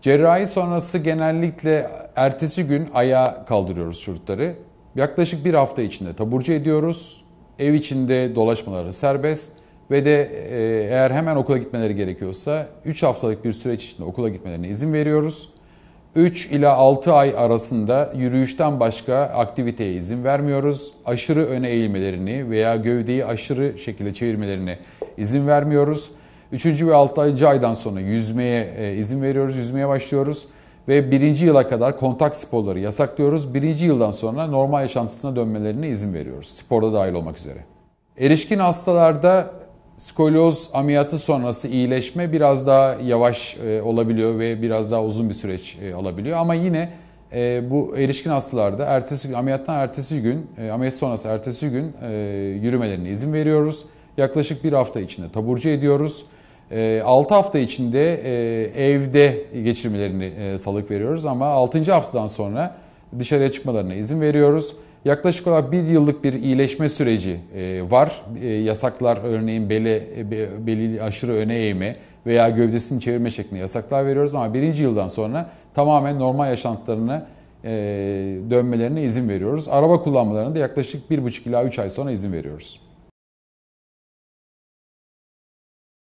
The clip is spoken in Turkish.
Cerrahi sonrası genellikle ertesi gün ayağa kaldırıyoruz çocukları. Yaklaşık bir hafta içinde taburcu ediyoruz. Ev içinde dolaşmaları serbest ve de e, eğer hemen okula gitmeleri gerekiyorsa 3 haftalık bir süreç içinde okula gitmelerine izin veriyoruz. 3 ila 6 ay arasında yürüyüşten başka aktiviteye izin vermiyoruz. Aşırı öne eğilmelerini veya gövdeyi aşırı şekilde çevirmelerine izin vermiyoruz. Üçüncü ve altıncı aydan sonra yüzmeye e, izin veriyoruz, yüzmeye başlıyoruz. Ve birinci yıla kadar kontak sporları yasaklıyoruz. Birinci yıldan sonra normal yaşantısına dönmelerine izin veriyoruz. Sporda dahil olmak üzere. Erişkin hastalarda skolyoz ameliyatı sonrası iyileşme biraz daha yavaş e, olabiliyor ve biraz daha uzun bir süreç e, alabiliyor. Ama yine bu erişkin hastalarda ertesi gün ameliyattan ertesi gün ameliyat sonrası ertesi gün yürümelerine izin veriyoruz. Yaklaşık bir hafta içinde taburcu ediyoruz. 6 ee, hafta içinde e, evde geçirmelerini e, salık veriyoruz ama 6. haftadan sonra dışarıya çıkmalarına izin veriyoruz. Yaklaşık olarak bir yıllık bir iyileşme süreci e, var. Yasaklar örneğin beli, beli aşırı öne eğme veya gövdesini çevirme şeklinde yasaklar veriyoruz ama birinci yıldan sonra tamamen normal yaşantılarına dönmelerine izin veriyoruz. Araba kullanmalarına da yaklaşık 1,5 ila 3 ay sonra izin veriyoruz.